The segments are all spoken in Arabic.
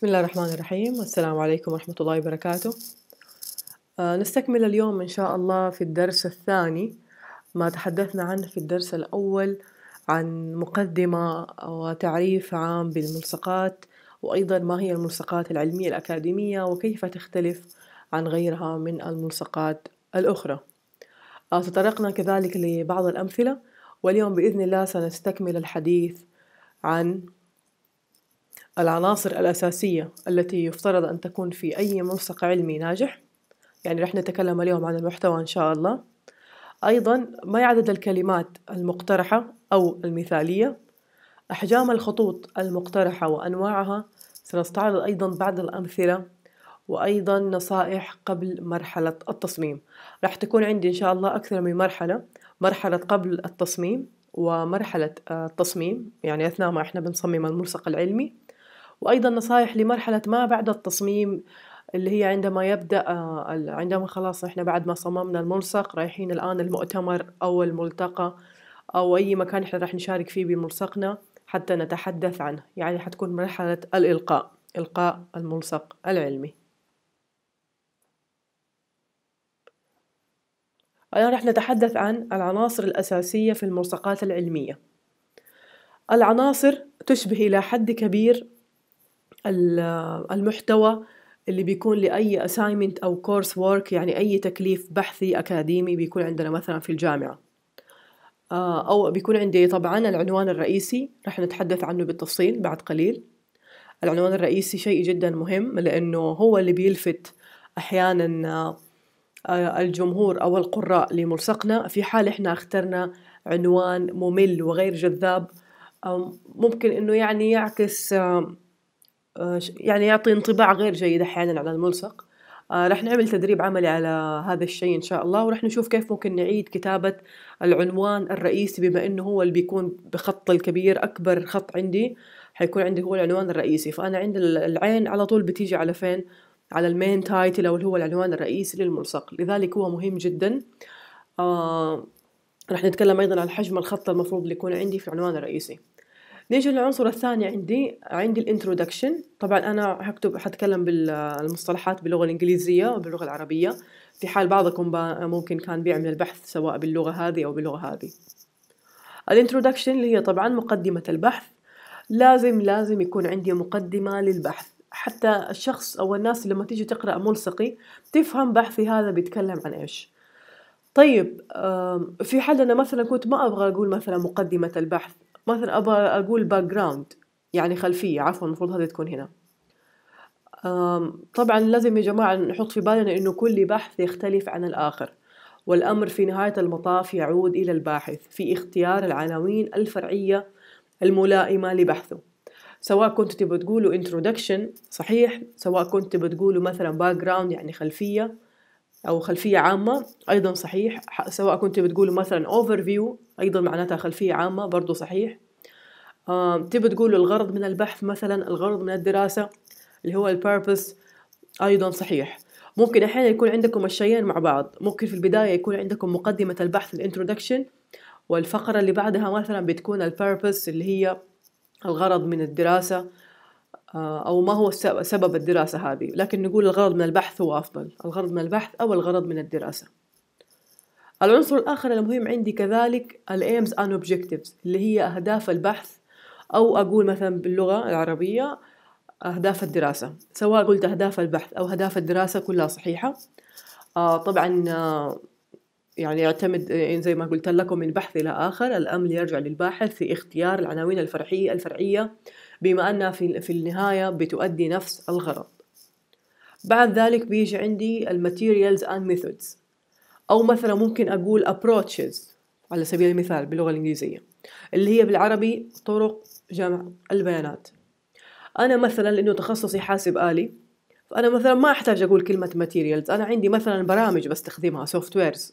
بسم الله الرحمن الرحيم والسلام عليكم ورحمة الله وبركاته آه نستكمل اليوم إن شاء الله في الدرس الثاني ما تحدثنا عنه في الدرس الأول عن مقدمة وتعريف عام بالملصقات وأيضا ما هي الملصقات العلمية الأكاديمية وكيف تختلف عن غيرها من الملصقات الأخرى آه تطرقنا كذلك لبعض الأمثلة واليوم بإذن الله سنستكمل الحديث عن العناصر الأساسية التي يفترض أن تكون في أي منسق علمي ناجح يعني رح نتكلم اليوم عن المحتوى إن شاء الله أيضا ما عدد الكلمات المقترحة أو المثالية أحجام الخطوط المقترحة وأنواعها سنستعرض أيضا بعض الأمثلة وأيضا نصائح قبل مرحلة التصميم رح تكون عندي إن شاء الله أكثر من مرحلة مرحلة قبل التصميم ومرحلة آه، التصميم يعني أثناء ما إحنا بنصمم الملصق العلمي وأيضا نصايح لمرحلة ما بعد التصميم اللي هي عندما يبدأ آه، عندما خلاص إحنا بعد ما صممنا الملصق رايحين الآن المؤتمر أو الملتقى أو أي مكان إحنا راح نشارك فيه بملصقنا حتى نتحدث عنه يعني حتكون مرحلة الإلقاء إلقاء الملصق العلمي الآن راح نتحدث عن العناصر الأساسية في الملصقات العلمية العناصر تشبه إلى حد كبير المحتوى اللي بيكون لأي assignment أو course work يعني أي تكليف بحثي أكاديمي بيكون عندنا مثلا في الجامعة آه، أو بيكون عندي طبعا العنوان الرئيسي رح نتحدث عنه بالتفصيل بعد قليل العنوان الرئيسي شيء جدا مهم لأنه هو اللي بيلفت أحيانا آه، الجمهور أو القراء لملصقنا في حال إحنا اخترنا عنوان ممل وغير جذاب آه، ممكن إنه يعني يعكس آه، يعني يعطي انطباع غير جيد أحيانا على الملصق آه، رح نعمل تدريب عملي على هذا الشيء إن شاء الله ورح نشوف كيف ممكن نعيد كتابة العنوان الرئيسي بما إنه هو اللي بيكون بخط الكبير أكبر خط عندي حيكون عندي هو العنوان الرئيسي فأنا عند العين على طول بتيجي على فين على المين تايتل أو اللي هو العنوان الرئيسي للملصق لذلك هو مهم جدا آه رح نتكلم أيضا عن حجم الخط المفروض اللي يكون عندي في العنوان الرئيسي نيجي للعنصر الثاني عندي عندي الانترودكشن طبعا انا هكتب حتكلم بالمصطلحات باللغه الانجليزيه وباللغه العربيه في حال بعضكم ممكن كان بيعمل البحث سواء باللغه هذه او باللغه هذه الانترودكشن اللي هي طبعا مقدمه البحث لازم لازم يكون عندي مقدمه للبحث حتى الشخص او الناس لما تيجي تقرا ملصقي تفهم بحثي هذا بيتكلم عن ايش طيب في حال انا مثلا كنت ما ابغى اقول مثلا مقدمه البحث مثلا ابغى أقول باك جراوند يعني خلفية عفوا المفروض هذه تكون هنا طبعا لازم يا جماعة نحط في بالنا إنه كل بحث يختلف عن الآخر والأمر في نهاية المطاف يعود إلى الباحث في اختيار العناوين الفرعية الملائمة لبحثه سواء كنت تبغى تقولوا introduction صحيح سواء كنت تبغى تقولوا مثلا background يعني خلفية أو خلفية عامة أيضا صحيح سواء كنت بتقولوا مثلا اوفر فيو أيضا معناتها خلفية عامة برضو صحيح آه، تبي تقولوا الغرض من البحث مثلا الغرض من الدراسة اللي هو البيربس أيضا صحيح ممكن أحيانا يكون عندكم الشيئين مع بعض ممكن في البداية يكون عندكم مقدمة البحث الانترودكشن والفقرة اللي بعدها مثلا بتكون البيربس اللي هي الغرض من الدراسة آه، أو ما هو سبب الدراسة هذه لكن نقول الغرض من البحث هو أفضل الغرض من البحث أو الغرض من الدراسة العنصر الآخر المهم عندي كذلك الـ aims and objectives اللي هي أهداف البحث أو أقول مثلا باللغة العربية أهداف الدراسة سواء قلت أهداف البحث أو أهداف الدراسة كلها صحيحة آه طبعا آه، يعني يعتمد يعني زي ما قلت لكم من بحث إلى آخر الأمل يرجع للباحث في اختيار العناوين الفرحية الفرعية بما أنها في, في النهاية بتؤدي نفس الغرض بعد ذلك بيجي عندي materials and methods أو مثلا ممكن أقول approaches على سبيل المثال باللغة الإنجليزية اللي هي بالعربي طرق جمع البيانات أنا مثلا لأنه تخصصي حاسب آلي فأنا مثلا ما أحتاج أقول كلمة materials أنا عندي مثلا برامج بستخدمها softwares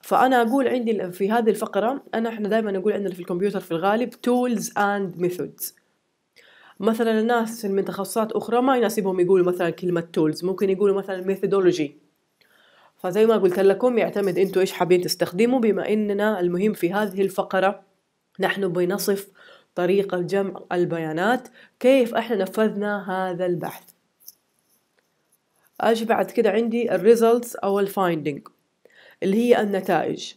فأنا أقول عندي في هذه الفقرة أنا إحنا دائما نقول عندنا في الكمبيوتر في الغالب tools and methods مثلا الناس من تخصصات اخرى ما يناسبهم يقولوا مثلا كلمه تولز ممكن يقولوا مثلا ميثودولوجي فزي ما قلت لكم يعتمد انتوا ايش حابين تستخدموا بما اننا المهم في هذه الفقره نحن بنصف طريقه جمع البيانات كيف احنا نفذنا هذا البحث اجي بعد كده عندي الريزلتس او الفايندينج اللي هي النتائج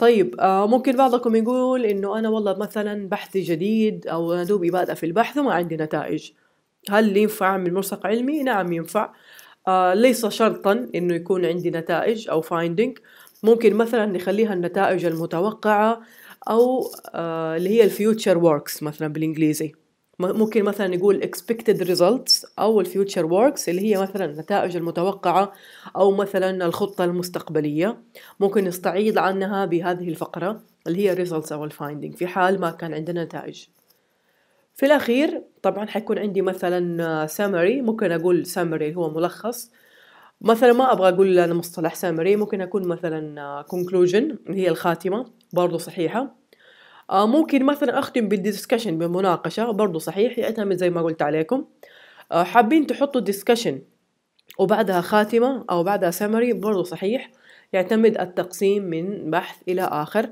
طيب آه، ممكن بعضكم يقول انه انا والله مثلا بحثي جديد او انا دوبي بادئه في البحث وما عندي نتائج هل ينفع اعمل ملصق علمي نعم ينفع آه، ليس شرطا انه يكون عندي نتائج او فايندينج ممكن مثلا نخليها النتائج المتوقعه او آه، اللي هي الفيوتشر ووركس مثلا بالانجليزي ممكن مثلا نقول expected results أو future works اللي هي مثلا النتائج المتوقعة أو مثلا الخطة المستقبلية ممكن نستعيض عنها بهذه الفقرة اللي هي results أو finding في حال ما كان عندنا نتائج في الأخير طبعا حيكون عندي مثلا summary ممكن أقول summary هو ملخص مثلا ما أبغى أقول أنا مصطلح summary ممكن أكون مثلا conclusion اللي هي الخاتمة برضو صحيحة آه ممكن مثلا أختم بالديسكشن بمناقشة برضو صحيح يعتمد زي ما قلت عليكم آه حابين تحطوا ديسكشن وبعدها خاتمة أو بعدها سمري برضو صحيح يعتمد التقسيم من بحث إلى آخر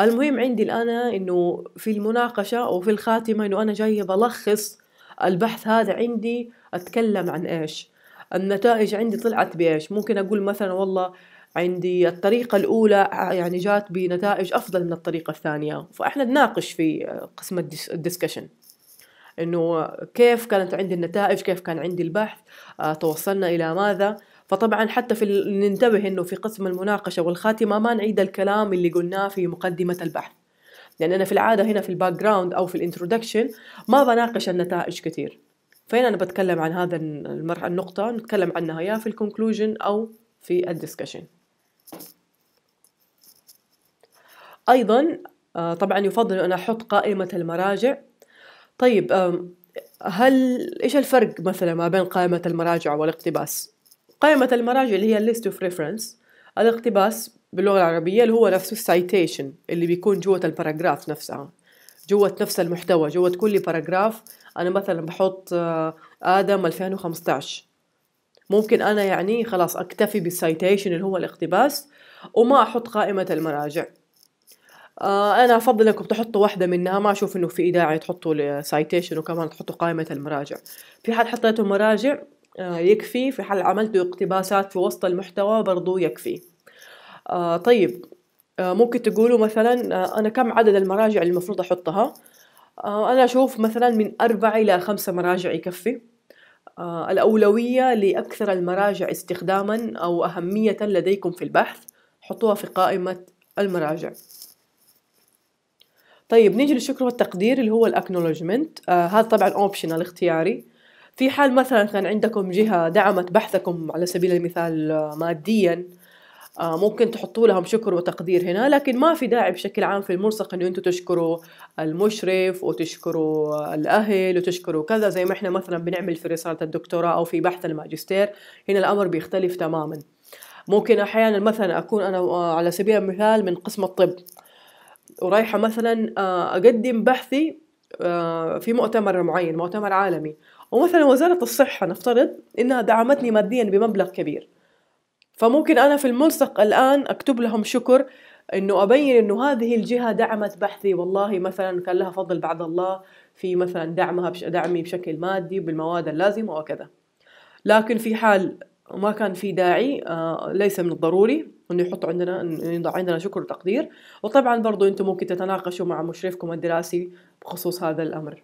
المهم عندي الآن إنه في المناقشة وفي الخاتمة إنه أنا جاية بلخص البحث هذا عندي أتكلم عن إيش النتائج عندي طلعت بإيش ممكن أقول مثلا والله عندي الطريقة الأولى يعني جات بنتائج أفضل من الطريقة الثانية فإحنا نناقش في قسم الديسكشن إنه كيف كانت عندي النتائج كيف كان عندي البحث آه، توصلنا إلى ماذا فطبعا حتى في ننتبه انه في قسم المناقشه والخاتمه ما نعيد الكلام اللي قلناه في مقدمه البحث لان يعني انا في العاده هنا في الباك جراوند او في الانترودكشن ما بناقش النتائج كثير فهنا انا بتكلم عن هذا المرحله النقطه نتكلم عنها يا في الكونكلوجن او في الدسكشن أيضا آه، طبعا يفضل أن أحط قائمة المراجع طيب هل إيش الفرق مثلا ما بين قائمة المراجع والاقتباس؟ قائمة المراجع اللي هي list of reference الاقتباس باللغة العربية اللي هو نفسه citation اللي بيكون جوة الباراجراف نفسها جوة نفس المحتوى جوة كل باراجراف أنا مثلا بحط آه، آدم 2015 ممكن أنا يعني خلاص أكتفي بالسايتيشن اللي هو الاقتباس وما أحط قائمة المراجع آه انا افضل انكم تحطوا واحده منها ما اشوف انه في داعي تحطوا سايتيشن وكمان تحطوا قائمه المراجع في حال حطيتوا مراجع آه يكفي في حال عملتوا اقتباسات في وسط المحتوى برضو يكفي آه طيب آه ممكن تقولوا مثلا آه انا كم عدد المراجع اللي المفروض احطها آه انا اشوف مثلا من أربعة الى خمسة مراجع يكفي آه الاولويه لاكثر المراجع استخداما او اهميه لديكم في البحث حطوها في قائمه المراجع طيب نيجي للشكر والتقدير اللي هو الاكنولوجمنت آه هذا طبعا اوبشنال اختياري في حال مثلا كان عندكم جهة دعمت بحثكم على سبيل المثال آه، ماديا آه ممكن تحطوا لهم شكر وتقدير هنا لكن ما في داعي بشكل عام في الملصق انه انتم تشكروا المشرف وتشكروا الاهل وتشكروا كذا زي ما احنا مثلا بنعمل في رسالة الدكتوراه او في بحث الماجستير هنا الامر بيختلف تماما ممكن احيانا مثلا اكون انا آه، على سبيل المثال من قسم الطب ورايحه مثلا آه، اقدم بحثي آه، في مؤتمر معين مؤتمر عالمي ومثلا وزاره الصحه نفترض انها دعمتني ماديا بمبلغ كبير فممكن انا في الملصق الان اكتب لهم شكر انه ابين انه هذه الجهه دعمت بحثي والله مثلا كان لها فضل بعد الله في مثلا دعمها بش دعمي بشكل مادي بالمواد اللازمه وكذا لكن في حال وما كان في داعي آه، ليس من الضروري انه يحطوا عندنا يضع عندنا شكر وتقدير وطبعا برضو انتم ممكن تتناقشوا مع مشرفكم الدراسي بخصوص هذا الامر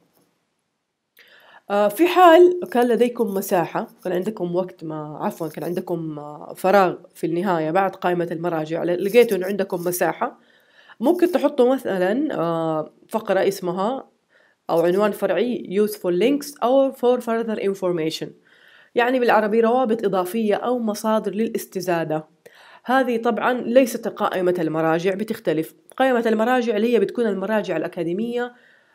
آه، في حال كان لديكم مساحة كان عندكم وقت ما عفوا كان عندكم آه، فراغ في النهاية بعد قائمة المراجع لقيتوا إنه عندكم مساحة ممكن تحطوا مثلا فقرة اسمها أو عنوان فرعي useful links أو for further information يعني بالعربي روابط إضافية أو مصادر للاستزادة هذه طبعا ليست قائمة المراجع بتختلف قائمة المراجع اللي هي بتكون المراجع الأكاديمية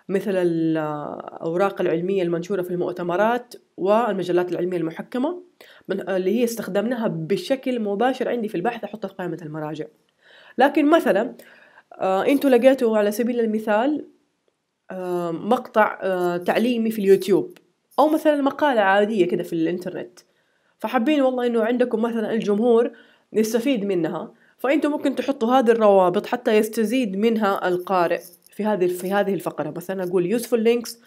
مثل الأوراق العلمية المنشورة في المؤتمرات والمجلات العلمية المحكمة اللي هي استخدمناها بشكل مباشر عندي في البحث أحطها في قائمة المراجع لكن مثلا آه، أنتوا لقيتوا على سبيل المثال آه، مقطع آه، تعليمي في اليوتيوب أو مثلا مقالة عادية كده في الإنترنت فحابين والله إنه عندكم مثلا الجمهور يستفيد منها فأنتم ممكن تحطوا هذه الروابط حتى يستزيد منها القارئ في هذه في هذه الفقرة مثلا أقول useful links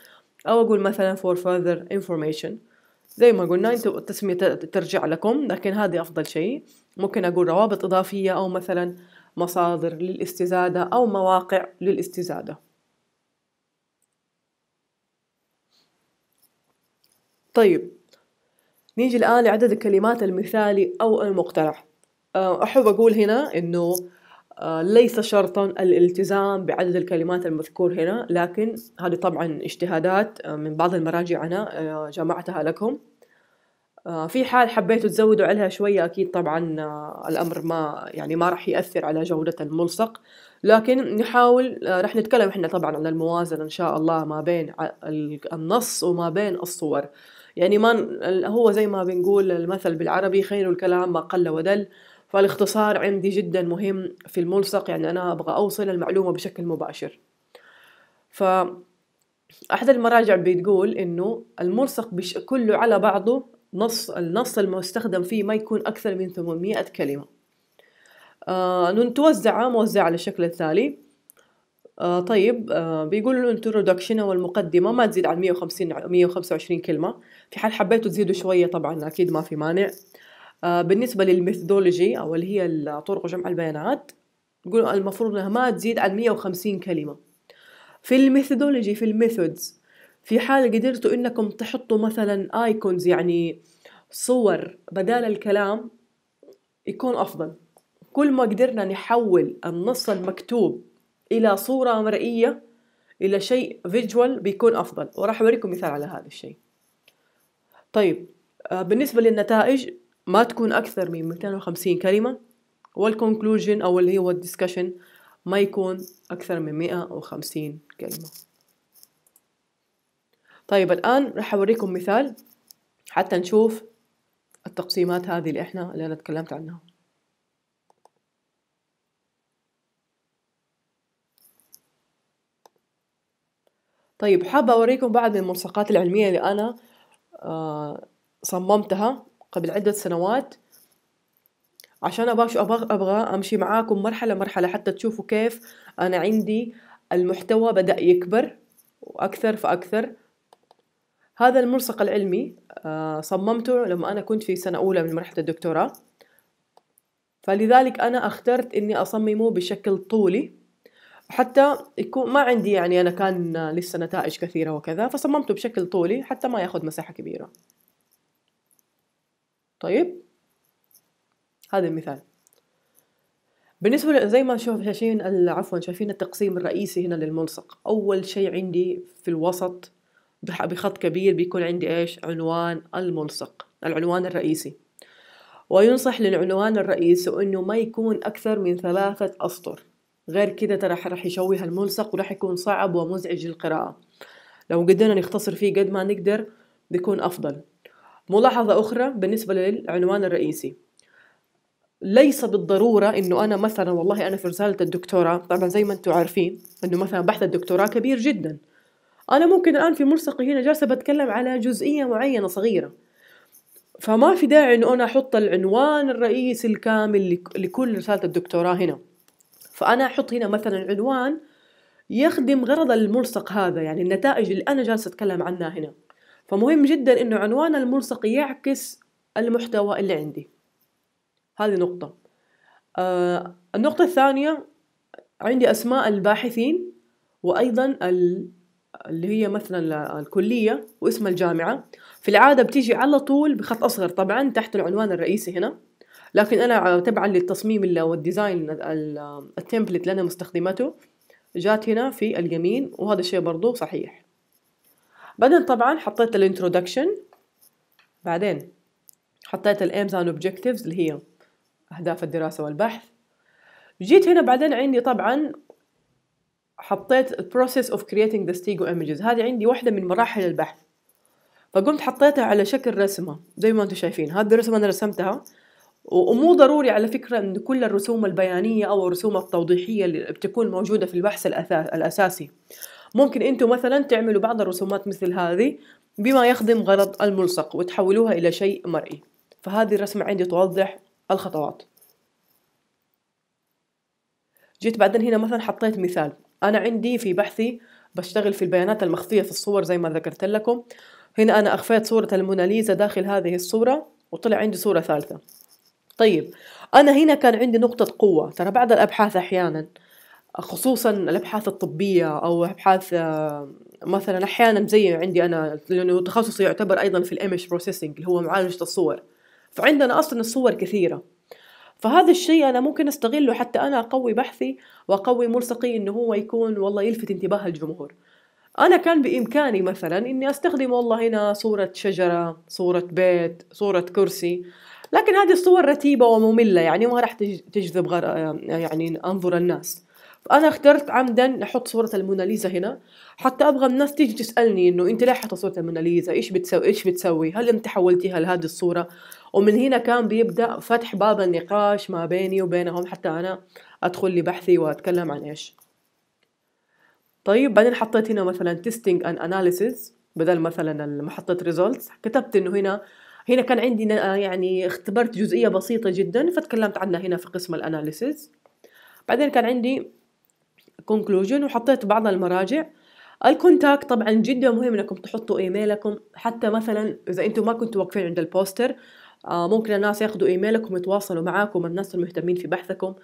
أو أقول مثلا for further information زي ما قلنا انتم التسمية ترجع لكم لكن هذه أفضل شيء ممكن أقول روابط إضافية أو مثلا مصادر للاستزادة أو مواقع للاستزادة طيب نيجي الآن لعدد الكلمات المثالي أو المقترح آه، أحب أقول هنا إنه آه، ليس شرطا الالتزام بعدد الكلمات المذكور هنا لكن هذه طبعا اجتهادات آه، من بعض المراجع أنا جمعتها لكم في حال حبيتوا تزودوا عليها شوية أكيد طبعا الأمر ما يعني ما راح يأثر على جودة الملصق لكن نحاول راح نتكلم احنا طبعا عن الموازنة إن شاء الله ما بين النص وما بين الصور يعني ما هو زي ما بنقول المثل بالعربي خير الكلام ما قل ودل فالاختصار عندي جدا مهم في الملصق يعني أنا أبغى أوصل المعلومة بشكل مباشر ف أحد المراجع بتقول إنه الملصق بش... كله على بعضه نص النص المستخدم فيه ما يكون أكثر من 800 كلمة آه نتوزع موزع على الشكل التالي آه طيب آه بيقولوا الانترودكشن او المقدمه ما تزيد عن 150 125 كلمه في حال حبيتوا تزيدوا شوية طبعا أكيد ما في مانع آه، بالنسبة للميثودولوجي أو اللي هي طرق جمع البيانات تقول المفروض إنها ما تزيد عن 150 كلمة في الميثودولوجي في الميثودز في حال قدرتوا إنكم تحطوا مثلا ايكونز يعني صور بدال الكلام يكون أفضل كل ما قدرنا نحول النص المكتوب إلى صورة مرئية إلى شيء فيجوال بيكون أفضل وراح أوريكم مثال على هذا الشيء طيب آه، بالنسبة للنتائج ما تكون أكثر من 250 كلمة والكونكلوجن أو اللي هو الديسكشن ما يكون أكثر من 150 كلمة طيب الآن راح أوريكم مثال حتى نشوف التقسيمات هذه اللي إحنا اللي أنا تكلمت عنها طيب حابة أوريكم بعض الملصقات العلمية اللي أنا آه، صممتها قبل عدة سنوات عشان أبغى أبغى أمشي معاكم مرحلة مرحلة حتى تشوفوا كيف أنا عندي المحتوى بدأ يكبر وأكثر فأكثر هذا الملصق العلمي آه، صممته لما أنا كنت في سنة أولى من مرحلة الدكتوراه فلذلك أنا اخترت إني أصممه بشكل طولي حتى يكون ما عندي يعني انا كان لسه نتائج كثيره وكذا فصممته بشكل طولي حتى ما ياخذ مساحه كبيره طيب هذا المثال بالنسبة زي ما شوف شايفين عفوا شايفين التقسيم الرئيسي هنا للملصق أول شيء عندي في الوسط بخط كبير بيكون عندي إيش عنوان الملصق العنوان الرئيسي وينصح للعنوان الرئيسي أنه ما يكون أكثر من ثلاثة أسطر غير كده ترى رح يشوه الملصق وراح يكون صعب ومزعج للقراءة لو قدرنا نختصر فيه قد ما نقدر بيكون أفضل ملاحظة أخرى بالنسبة للعنوان الرئيسي ليس بالضرورة إنه أنا مثلا والله أنا في رسالة الدكتوراه طبعا زي ما أنتم عارفين إنه مثلا بحث الدكتوراه كبير جدا أنا ممكن الآن في ملصقي هنا جالسة بتكلم على جزئية معينة صغيرة فما في داعي إنه أنا أحط العنوان الرئيسي الكامل لكل رسالة الدكتوراه هنا فأنا أحط هنا مثلا عنوان يخدم غرض الملصق هذا يعني النتائج اللي أنا جالسة أتكلم عنها هنا فمهم جدا إنه عنوان الملصق يعكس المحتوى اللي عندي هذه نقطة آه النقطة الثانية عندي أسماء الباحثين وأيضا ال... اللي هي مثلا الكلية واسم الجامعة في العادة بتيجي على طول بخط أصغر طبعا تحت العنوان الرئيسي هنا لكن انا تبعا للتصميم اللي والديزاين التمبلت اللي انا مستخدمته جات هنا في اليمين وهذا الشيء برضو صحيح بعدين طبعا حطيت الانترودكشن بعدين حطيت الايمز اند اوبجكتيفز اللي هي اهداف الدراسه والبحث جيت هنا بعدين عندي طبعا حطيت process of creating the stego images هذه عندي واحدة من مراحل البحث فقمت حطيتها على شكل رسمة زي ما انتم شايفين هذه الرسمة انا رسمتها ومو ضروري على فكرة أن كل الرسوم البيانية أو الرسوم التوضيحية اللي بتكون موجودة في البحث الأساسي ممكن أنتم مثلا تعملوا بعض الرسومات مثل هذه بما يخدم غرض الملصق وتحولوها إلى شيء مرئي فهذه الرسمة عندي توضح الخطوات جيت بعدين هنا مثلا حطيت مثال أنا عندي في بحثي بشتغل في البيانات المخفية في الصور زي ما ذكرت لكم هنا أنا أخفيت صورة الموناليزا داخل هذه الصورة وطلع عندي صورة ثالثة طيب أنا هنا كان عندي نقطة قوة ترى بعض الأبحاث أحيانا خصوصا الأبحاث الطبية أو أبحاث آه، مثلا أحيانا زي عندي أنا لأنه تخصصي يعتبر أيضا في الإيمج بروسيسنج اللي هو معالجة الصور فعندنا أصلا الصور كثيرة فهذا الشيء أنا ممكن أستغله حتى أنا أقوي بحثي وأقوي ملصقي إنه هو يكون والله يلفت انتباه الجمهور أنا كان بإمكاني مثلا إني أستخدم والله هنا صورة شجرة صورة بيت صورة كرسي لكن هذه الصور رتيبة ومملة يعني ما راح تجذب غير يعني أنظر الناس فأنا اخترت عمدا أحط صورة الموناليزا هنا حتى أبغى الناس تيجي تسألني إنه أنت ليه صورة الموناليزا إيش بتسوي إيش بتسوي هل أنت حولتيها لهذه الصورة ومن هنا كان بيبدأ فتح باب النقاش ما بيني وبينهم حتى أنا أدخل لبحثي وأتكلم عن إيش طيب بعدين حطيت هنا مثلا testing and analysis بدل مثلا محطة results كتبت إنه هنا هنا كان عندي آه، يعني اختبرت جزئية بسيطة جدا فتكلمت عنها هنا في قسم الاناليسز بعدين كان عندي كونكلوجن وحطيت بعض المراجع الكونتاكت طبعا جدا مهم انكم تحطوا ايميلكم حتى مثلا اذا انتم ما كنتوا واقفين عند البوستر آه، ممكن الناس ياخذوا ايميلكم يتواصلوا معاكم الناس المهتمين في بحثكم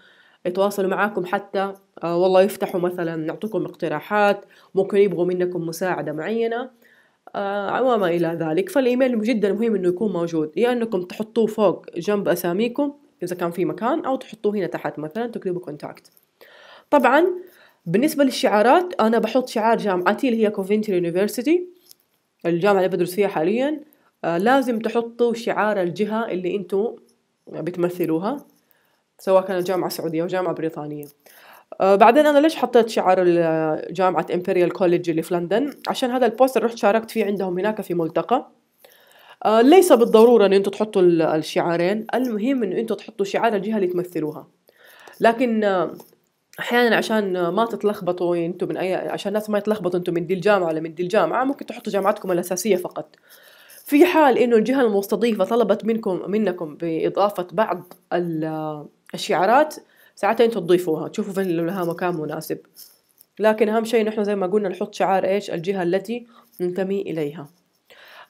يتواصلوا معاكم حتى آه، والله يفتحوا مثلا يعطوكم اقتراحات ممكن يبغوا منكم مساعدة معينة آه، وما إلى ذلك فالإيميل جدا مهم إنه يكون موجود يا يعني إنكم تحطوه فوق جنب أساميكم إذا كان في مكان أو تحطوه هنا تحت مثلا تكتبوا كونتاكت طبعا بالنسبة للشعارات أنا بحط شعار جامعتي اللي هي كوفنتري يونيفرسيتي الجامعة اللي بدرس فيها حاليا آه لازم تحطوا شعار الجهة اللي انتم بتمثلوها سواء كانت جامعة سعودية أو جامعة بريطانية آه، بعدين انا ليش حطيت شعار جامعه امبريال كوليدج اللي في لندن عشان هذا البوستر رحت شاركت فيه عندهم هناك في ملتقى آه، ليس بالضروره ان انتم تحطوا الشعارين المهم ان انتم تحطوا شعار الجهه اللي تمثلوها لكن آه، احيانا عشان ما تتلخبطوا انتم من اي عشان الناس ما يتلخبطوا انتم من دي الجامعه ولا من دي الجامعه ممكن تحطوا جامعتكم الاساسيه فقط في حال انه الجهه المستضيفه طلبت منكم منكم باضافه بعض الشعارات ساعتها انتم تضيفوها تشوفوا فين لها مكان مناسب لكن اهم شيء نحن زي ما قلنا نحط شعار ايش الجهه التي ننتمي اليها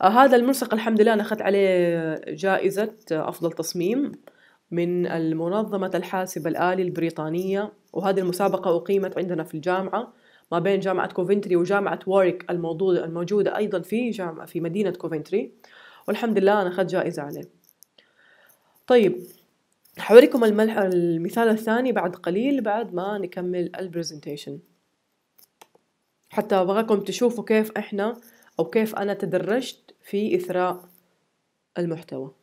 آه هذا الملصق الحمد لله انا اخذت عليه جائزه افضل تصميم من المنظمة الحاسب الآلي البريطانية وهذه المسابقة أقيمت عندنا في الجامعة ما بين جامعة كوفنتري وجامعة واريك الموجودة الموجودة أيضا في جامعة في مدينة كوفنتري والحمد لله أنا أخذت جائزة عليه طيب حوريكم الملح المثال الثاني بعد قليل بعد ما نكمل البرزنتيشن حتى أبغاكم تشوفوا كيف إحنا أو كيف أنا تدرجت في إثراء المحتوى